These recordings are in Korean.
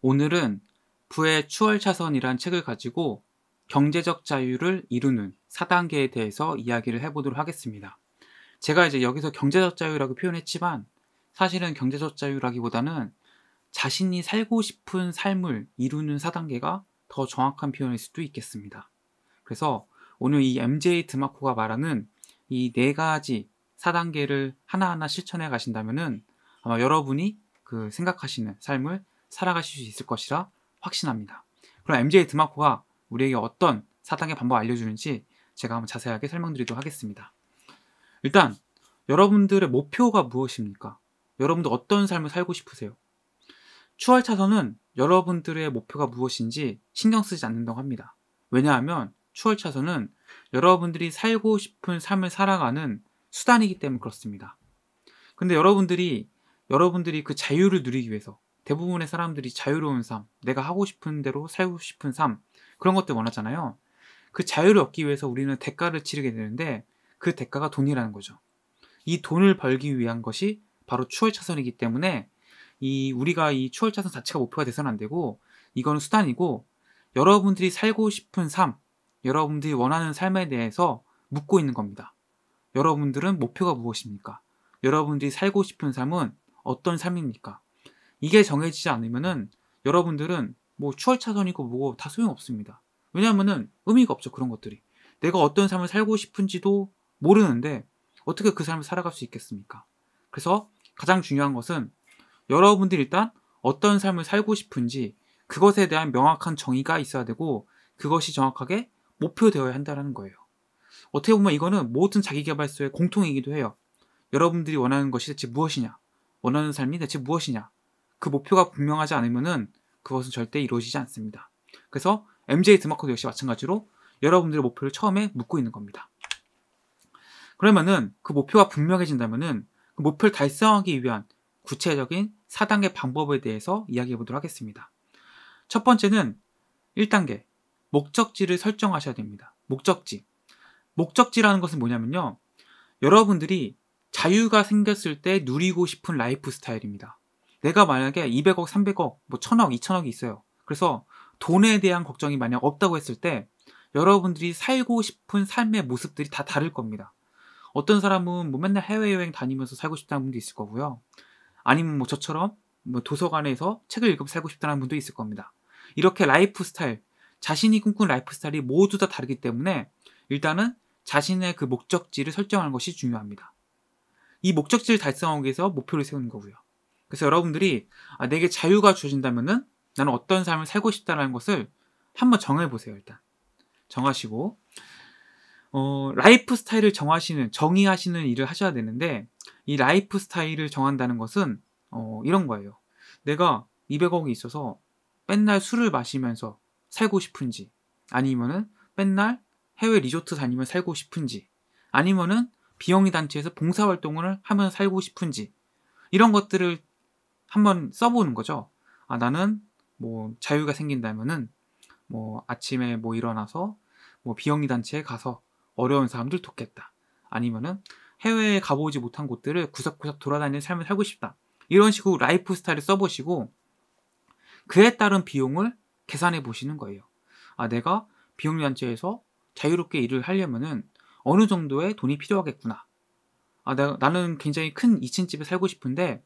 오늘은 부의 추월 차선이란 책을 가지고 경제적 자유를 이루는 4단계에 대해서 이야기를 해보도록 하겠습니다. 제가 이제 여기서 경제적 자유라고 표현했지만 사실은 경제적 자유라기보다는 자신이 살고 싶은 삶을 이루는 4단계가 더 정확한 표현일 수도 있겠습니다. 그래서 오늘 이 MJ 드마코가 말하는 이 네 가지 4단계를 하나하나 실천해 가신다면 아마 여러분이 그 생각하시는 삶을 살아가실 수 있을 것이라 확신합니다. 그럼 MJ 드마코가 우리에게 어떤 사탕의 방법 을 알려주는지 제가 한번 자세하게 설명드리도록 하겠습니다. 일단 여러분들의 목표가 무엇입니까? 여러분들 어떤 삶을 살고 싶으세요? 추월차선은 여러분들의 목표가 무엇인지 신경 쓰지 않는다고 합니다. 왜냐하면 추월차선은 여러분들이 살고 싶은 삶을 살아가는 수단이기 때문에 그렇습니다. 근데 여러분들이 여러분들이 그 자유를 누리기 위해서 대부분의 사람들이 자유로운 삶, 내가 하고 싶은 대로 살고 싶은 삶, 그런 것들 원하잖아요. 그 자유를 얻기 위해서 우리는 대가를 치르게 되는데 그 대가가 돈이라는 거죠. 이 돈을 벌기 위한 것이 바로 추월차선이기 때문에 이 우리가 이 추월차선 자체가 목표가 돼서는 안 되고 이거는 수단이고 여러분들이 살고 싶은 삶, 여러분들이 원하는 삶에 대해서 묻고 있는 겁니다. 여러분들은 목표가 무엇입니까? 여러분들이 살고 싶은 삶은 어떤 삶입니까? 이게 정해지지 않으면은 여러분들은 뭐 추월 차선이고 뭐고 다 소용없습니다. 왜냐하면은 의미가 없죠 그런 것들이. 내가 어떤 삶을 살고 싶은지도 모르는데 어떻게 그 삶을 살아갈 수 있겠습니까? 그래서 가장 중요한 것은 여러분들 일단 어떤 삶을 살고 싶은지 그것에 대한 명확한 정의가 있어야 되고 그것이 정확하게 목표되어야 한다는 거예요. 어떻게 보면 이거는 모든 자기개발서의 공통이기도 해요. 여러분들이 원하는 것이 대체 무엇이냐? 원하는 삶이 대체 무엇이냐? 그 목표가 분명하지 않으면은 그것은 절대 이루어지지 않습니다. 그래서 MJ 드마커도 역시 마찬가지로 여러분들의 목표를 처음에 묻고 있는 겁니다. 그러면은 그 목표가 분명해진다면은 그 목표를 달성하기 위한 구체적인 4단계 방법에 대해서 이야기해 보도록 하겠습니다. 첫 번째는 1단계 목적지를 설정하셔야 됩니다. 목적지. 목적지라는 것은 뭐냐면요. 여러분들이 자유가 생겼을 때 누리고 싶은 라이프 스타일입니다. 내가 만약에 200억, 300억, 뭐 1000억, 2000억이 있어요. 그래서 돈에 대한 걱정이 만약 없다고 했을 때 여러분들이 살고 싶은 삶의 모습들이 다 다를 겁니다. 어떤 사람은 뭐 맨날 해외여행 다니면서 살고 싶다는 분도 있을 거고요. 아니면 뭐 저처럼 뭐 도서관에서 책을 읽으면 살고 싶다는 분도 있을 겁니다. 이렇게 라이프 스타일, 자신이 꿈꾼 라이프 스타일이 모두 다 다르기 때문에 일단은 자신의 그 목적지를 설정하는 것이 중요합니다. 이 목적지를 달성하기 위해서 목표를 세우는 거고요. 그래서 여러분들이 아, 내게 자유가 주어진다면은 나는 어떤 삶을 살고 싶다라는 것을 한번 정해보세요, 일단. 정하시고, 어, 라이프 스타일을 정하시는, 정의하시는 일을 하셔야 되는데, 이 라이프 스타일을 정한다는 것은, 어, 이런 거예요. 내가 200억이 있어서 맨날 술을 마시면서 살고 싶은지, 아니면은 맨날 해외 리조트 다니면 살고 싶은지, 아니면은 비영리 단체에서 봉사활동을 하면서 살고 싶은지, 이런 것들을 한번 써보는 거죠. 아, 나는 뭐 자유가 생긴다면은 뭐 아침에 뭐 일어나서 뭐 비영리 단체에 가서 어려운 사람들 돕겠다. 아니면은 해외에 가보지 못한 곳들을 구석구석 돌아다니는 삶을 살고 싶다. 이런 식으로 라이프 스타일을 써보시고 그에 따른 비용을 계산해 보시는 거예요. 아, 내가 비영리 단체에서 자유롭게 일을 하려면은 어느 정도의 돈이 필요하겠구나. 아, 나, 나는 굉장히 큰 2층 집에 살고 싶은데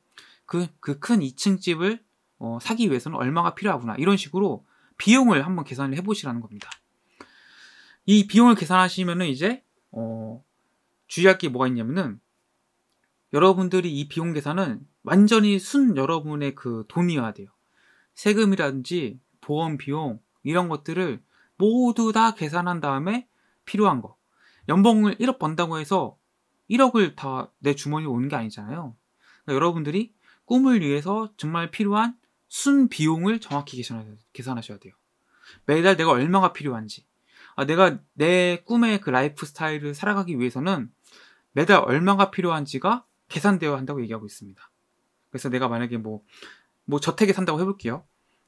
그그큰 2층 집을 어, 사기 위해서는 얼마가 필요하구나 이런 식으로 비용을 한번 계산을 해보시라는 겁니다. 이 비용을 계산하시면은 이제 어, 주의할 게 뭐가 있냐면은 여러분들이 이 비용 계산은 완전히 순 여러분의 그 돈이어야 돼요. 세금이라든지 보험 비용 이런 것들을 모두 다 계산한 다음에 필요한 거. 연봉을 1억 번다고 해서 1억을 다 내 주머니에 오는 게 아니잖아요. 그러니까 여러분들이 꿈을 위해서 정말 필요한 순 비용을 정확히 계산하셔야 돼요. 매달 내가 얼마가 필요한지. 아, 내가 내 꿈의 그 라이프 스타일을 살아가기 위해서는 매달 얼마가 필요한지가 계산되어야 한다고 얘기하고 있습니다. 그래서 내가 만약에 뭐, 뭐 저택에 산다고 해볼게요.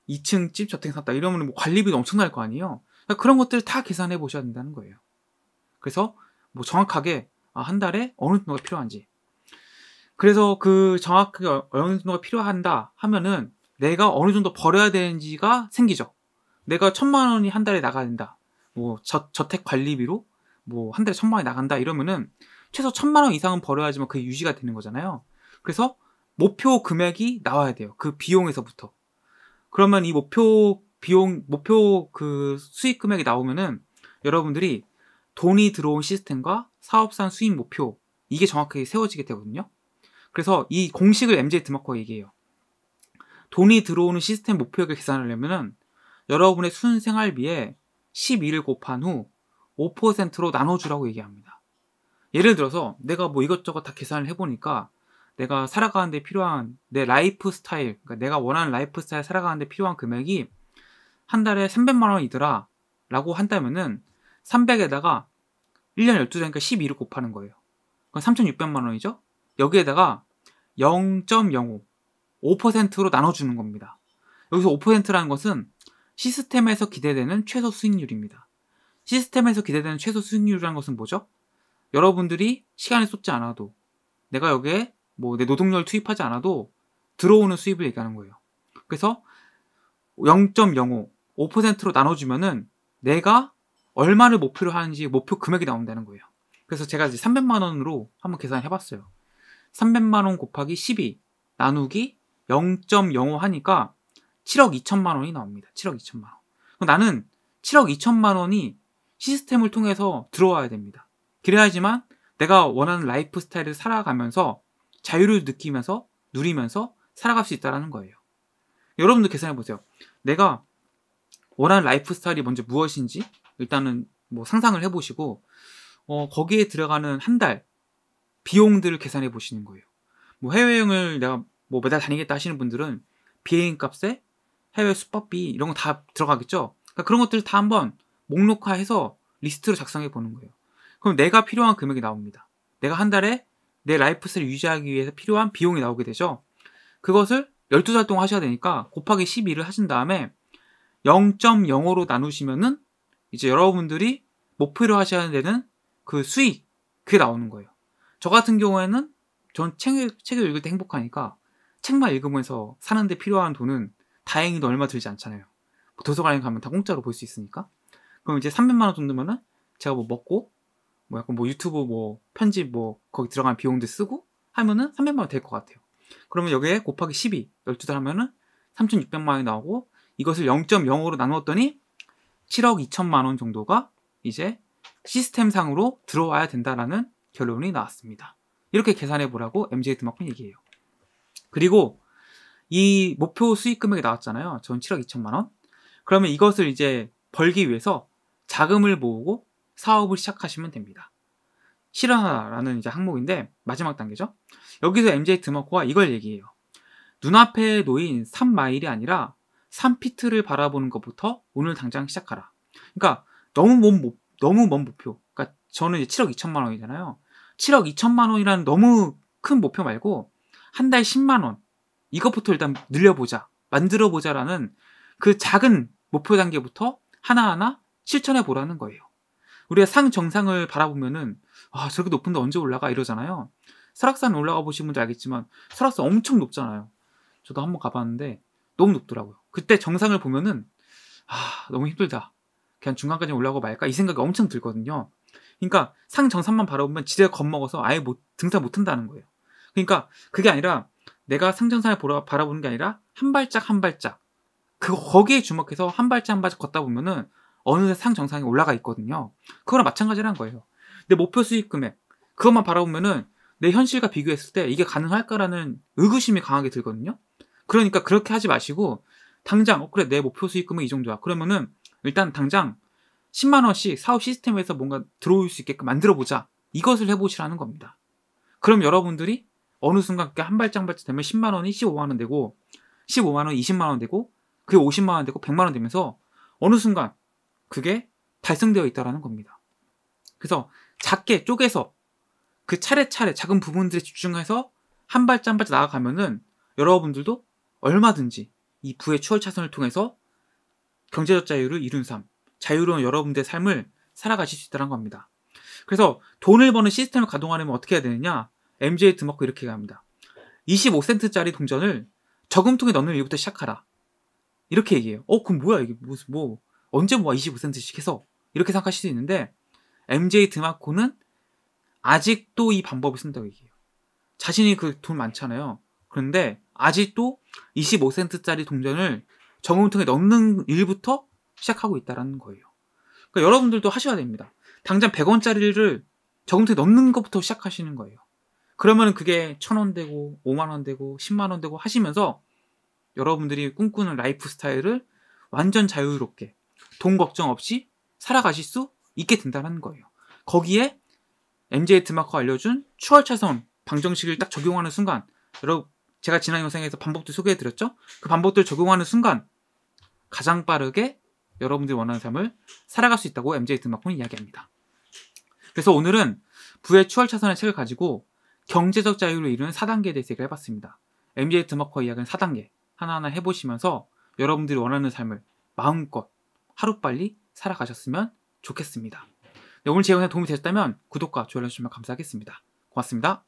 2층 집 저택에 산다. 이러면 뭐 관리비도 엄청날 거 아니에요. 그러니까 그런 것들을 다 계산해 보셔야 된다는 거예요. 그래서 뭐 정확하게 아, 한 달에 어느 정도가 필요한지, 그래서 그 정확하게 어느 정도가 필요한다 하면은 내가 어느 정도 버려야 되는지가 생기죠. 내가 천만 원이 한 달에 나가야 된다. 뭐 저, 저택 관리비로 뭐 한 달에 천만 원이 나간다 이러면은 최소 천만 원 이상은 버려야지만 그게 유지가 되는 거잖아요. 그래서 목표 금액이 나와야 돼요. 그 비용에서부터. 그러면 이 목표 비용, 목표 그 수익 금액이 나오면은 여러분들이 돈이 들어온 시스템과 사업상 수익 목표 이게 정확하게 세워지게 되거든요. 그래서 이 공식을 MJ 드마커가 얘기해요. 돈이 들어오는 시스템 목표액을 계산하려면 여러분의 순생활비에 12를 곱한 후 5%로 나눠주라고 얘기합니다. 예를 들어서 내가 뭐 이것저것 다 계산을 해보니까 내가 살아가는데 필요한 내 라이프 스타일, 그러니까 내가 원하는 라이프 스타일 살아가는데 필요한 금액이 한 달에 300만 원이더라 라고 한다면은 300에다가 1년 12주니까 12를 곱하는 거예요. 그건 3,600만 원이죠? 여기에다가 0.05, 5%로 나눠주는 겁니다. 여기서 5%라는 것은 시스템에서 기대되는 최소 수익률입니다. 시스템에서 기대되는 최소 수익률이라는 것은 뭐죠? 여러분들이 시간을 쏟지 않아도 내가 여기에 뭐 내 노동력을 투입하지 않아도 들어오는 수입을 얘기하는 거예요. 그래서 0.05, 5%로 나눠주면은 내가 얼마를 목표로 하는지 목표 금액이 나온다는 거예요. 그래서 제가 이제 300만 원으로 한번 계산해 을 봤어요. 300만원 곱하기 12 나누기 0.05 하니까 7억 2천만 원이 나옵니다. 7억 2천만 원. 나는 7억 2천만 원이 시스템을 통해서 들어와야 됩니다. 그래야지만 내가 원하는 라이프 스타일을 살아가면서 자유를 느끼면서 누리면서 살아갈 수 있다는 거예요. 여러분도 계산해 보세요. 내가 원하는 라이프 스타일이 먼저 무엇인지 일단은 뭐 상상을 해보시고 어, 거기에 들어가는 한 달, 비용들을 계산해 보시는 거예요. 뭐 해외여행을 내가 뭐 매달 다니겠다 하시는 분들은 비행 값에 해외 숙박비 이런 거 다 들어가겠죠. 그러니까 그런 것들을 다 한번 목록화해서 리스트로 작성해 보는 거예요. 그럼 내가 필요한 금액이 나옵니다. 내가 한 달에 내 라이프스를 유지하기 위해서 필요한 비용이 나오게 되죠. 그것을 12달 동안 하셔야 되니까 곱하기 12를 하신 다음에 0.05로 나누시면은 이제 여러분들이 목표로 하셔야 되는 그 수익 그게 나오는 거예요. 저 같은 경우에는 전 책을, 책을 읽을 때 행복하니까 책만 읽으면서 사는데 필요한 돈은 다행히도 얼마 들지 않잖아요. 뭐 도서관에 가면 다 공짜로 볼 수 있으니까. 그럼 이제 300만 원 정도면은 제가 뭐 먹고 뭐 약간 뭐 유튜브 뭐 편집 뭐 거기 들어간 비용도 쓰고 하면은 300만 원될 것 같아요. 그러면 여기에 곱하기 12, 12달 하면은 3,600만 원이 나오고 이것을 0.05로 나누었더니 7억 2천만 원 정도가 이제 시스템상으로 들어와야 된다라는 결론이 나왔습니다. 이렇게 계산해 보라고 MJ 드마콘 얘기해요. 그리고 이 목표 수익 금액이 나왔잖아요. 전 7억 2천만 원. 그러면 이것을 이제 벌기 위해서 자금을 모으고 사업을 시작하시면 됩니다. 실현하라는 이제 항목인데 마지막 단계죠. 여기서 MJ 드머코가 이걸 얘기해요. 눈앞에 놓인 3마일이 아니라 3피트를 바라보는 것부터 오늘 당장 시작하라. 그러니까 너무 먼, 너무 먼 목표. 그러니까 저는 이제 7억 2천만 원이잖아요. 7억 2천만 원이라는 너무 큰 목표 말고 한 달 10만 원 이것부터 일단 늘려보자 만들어보자라는 그 작은 목표 단계부터 하나하나 실천해 보라는 거예요. 우리가 상 정상을 바라보면은 아 저렇게 높은데 언제 올라가 이러잖아요. 설악산 올라가 보신 분들 알겠지만 설악산 엄청 높잖아요. 저도 한번 가봤는데 너무 높더라고요. 그때 정상을 보면은 아 너무 힘들다. 그냥 중간까지 올라가고 말까 이 생각이 엄청 들거든요. 그러니까 상정산만 바라보면 지대가 겁먹어서 아예 못, 등산 못한다는 거예요. 그러니까 그게 아니라 내가 상정산을 보라, 바라보는 게 아니라 한 발짝 한 발짝 그 거기에 주목해서 한 발짝 한 발짝 걷다 보면은 어느새 상정상에 올라가 있거든요. 그거랑 마찬가지란 거예요. 내 목표 수익 금액 그것만 바라보면은 내 현실과 비교했을 때 이게 가능할까라는 의구심이 강하게 들거든요. 그러니까 그렇게 하지 마시고 당장 어, 그래 내 목표 수익금은 이 정도야. 그러면은 일단 당장 10만 원씩 사업 시스템에서 뭔가 들어올 수 있게끔 만들어 보자. 이것을 해보시라는 겁니다. 그럼 여러분들이 어느 순간 그게 한 발짝 발짝 되면 10만 원이 15만 원 되고 15만 원, 20만 원 되고 그게 50만 원 되고 100만 원 되면서 어느 순간 그게 달성되어 있다라는 겁니다. 그래서 작게 쪼개서 그 차례차례 작은 부분들에 집중해서 한 발짝 한 발짝 나아가면은 여러분들도 얼마든지 이 부의 추월 차선을 통해서 경제적 자유를 이룬 삶, 자유로운 여러분들의 삶을 살아가실 수 있다는 겁니다. 그래서 돈을 버는 시스템을 가동하려면 어떻게 해야 되느냐? MJ 드머크 이렇게 얘기합니다. 25센트짜리 동전을 저금통에 넣는 일부터 시작하라. 이렇게 얘기해요. 어, 그럼 뭐야? 이게 무슨, 뭐, 뭐, 언제 뭐가 25센트씩 해서? 이렇게 생각하실 수 있는데, MJ 드마코는 아직도 이 방법을 쓴다고 얘기해요. 자신이 그 돈 많잖아요. 그런데 아직도 25센트짜리 동전을 저금통에 넣는 일부터 시작하고 있다라는 거예요. 그러니까 여러분들도 하셔야 됩니다. 당장 100원짜리를 저금통에 넣는 것부터 시작하시는 거예요. 그러면 그게 1000원 되고 5만 원 되고 10만 원 되고 하시면서 여러분들이 꿈꾸는 라이프 스타일을 완전 자유롭게 돈 걱정 없이 살아가실 수 있게 된다는 거예요. 거기에 MJ 드마커 알려준 추월 차선 방정식을 딱 적용하는 순간 여러분 제가 지난 영상에서 방법도 소개해드렸죠? 그방법들을 적용하는 순간 가장 빠르게 여러분들이 원하는 삶을 살아갈 수 있다고 MJ 드마콘이 이야기합니다. 그래서 오늘은 부의 추월 차선의 책을 가지고 경제적 자유를 이루는 4단계에 대해서 얘기를 해봤습니다. MJ 드마커 이야기는 4단계 하나하나 해보시면서 여러분들이 원하는 삶을 마음껏 하루빨리 살아가셨으면 좋겠습니다. 네, 오늘 제 영상 도움이 되셨다면 구독과 좋아요 해주시면 감사하겠습니다. 고맙습니다.